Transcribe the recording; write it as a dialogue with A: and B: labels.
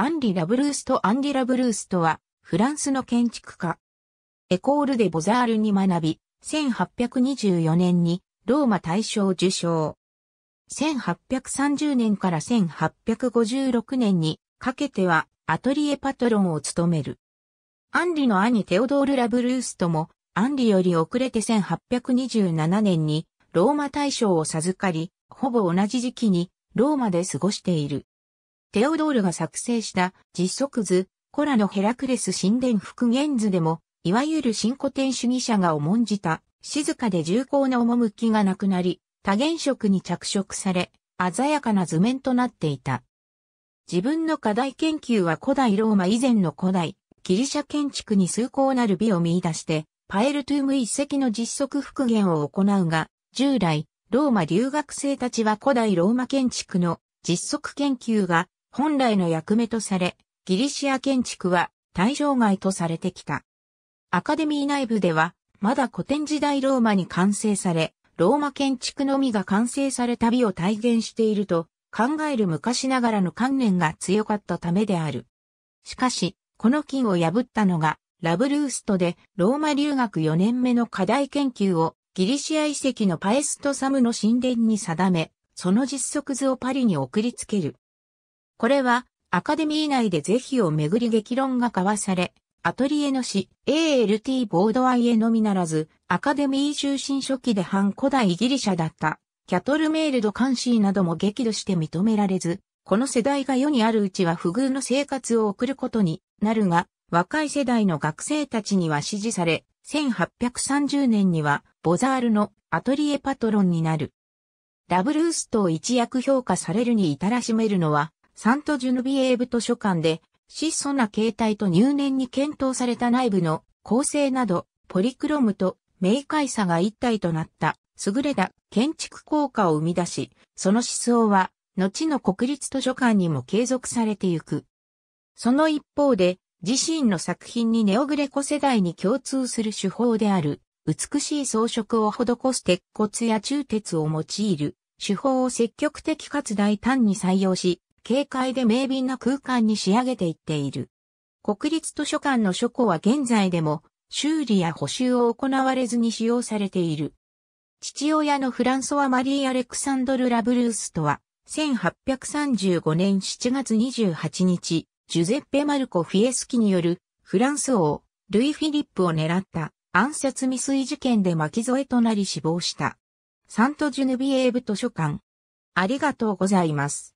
A: アンリ・ラブルースとアンディ・ラブルースとは、フランスの建築家。エコール・デ・ボザールに学び、1824年にローマ大賞受賞。1830年から1856年にかけてはアトリエパトロンを務める。アンリの兄テオドール・ラブルースとも、アンリより遅れて1827年にローマ大賞を授かり、ほぼ同じ時期にローマで過ごしている。テオドールが作成した実測図、コラのヘラクレス神殿復元図でも、いわゆる新古典主義者が重んじた、静かで重厚な趣がなくなり、多元色に着色され、鮮やかな図面となっていた。自分の課題研究は古代ローマ以前の古代、ギリシャ建築に崇高なる美を見出して、パエルトゥーム一石の実測復元を行うが、従来、ローマ留学生たちは古代ローマ建築の実測研究が本来の役目とされ、ギリシア建築は対象外とされてきた。アカデミー内部では、まだ古典時代ローマに完成され、ローマ建築のみが完成された美を体現していると考える昔ながらの観念が強かったためである。しかし、この金を破ったのが、ラブルーストでローマ留学4年目の課題研究をギリシア遺跡のパエストサムの神殿に定め、その実測図をパリに送りつける。これは、アカデミー内で是非をめぐり激論が交わされ、アトリエの詩、ALT ボードアイへのみならず、アカデミー中心初期で反古代ギリシャだった、キャトルメールド・カンシーなども激怒して認められず、この世代が世にあるうちは不遇の生活を送ることになるが、若い世代の学生たちには支持され、1830年にはボザールのアトリエパトロンになる。ダブルーストを一躍評価されるに至らしめるのは、サント・ジュヌビエーブ図書館で、質素な形態と入念に検討された内部の構成など、ポリクロムと明快さが一体となった優れた建築効果を生み出し、その思想は後の国立図書館にも継続されてゆく。その一方で自身の作品にネオグレコ世代に共通する手法である美しい装飾を施す鉄骨や鋳鉄を用いる手法を積極的かつ大胆に採用し、軽快で明敏な空間に仕上げていっている。国立図書館の書庫は現在でも修理や補修を行われずに使用されている。父親のフランソワ・マリー・アレクサンドル・ラブルースとは、1835年7月28日、ジュゼッペ・マルコ・フィエスキによるフランス王、ルイ・フィリップを狙った暗殺未遂事件で巻き添えとなり死亡した。サント・ジュヌビエーブ図書館。ありがとうございます。